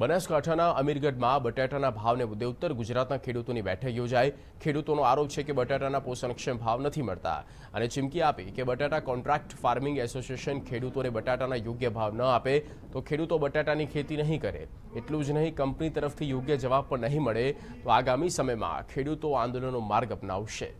બનાસકાંઠાના અમીરગઢમાં બટાટાના ભાવને મુદ્દે ઉત્તર ગુજરાતના ખેડૂતોની બેઠક યોજાઈ ખેડૂતોનો આરોપ છે કે બટાટાના પોષણક્ષમ ભાવ નથી મળતા અને ચીમકી આપી કે બટાટા કોન્ટ્રાક્ટ ફાર્મિંગ એસોસિએશન ખેડૂતોને બટાટાના યોગ્ય ભાવ ન આપે તો ખેડૂતો બટાટાની ખેતી નહીં કરે એટલું જ નહીં કંપની તરફથી યોગ્ય જવાબ પણ નહીં મળે તો આગામી સમયમાં ખેડૂતો આંદોલનનો માર્ગ અપનાવશે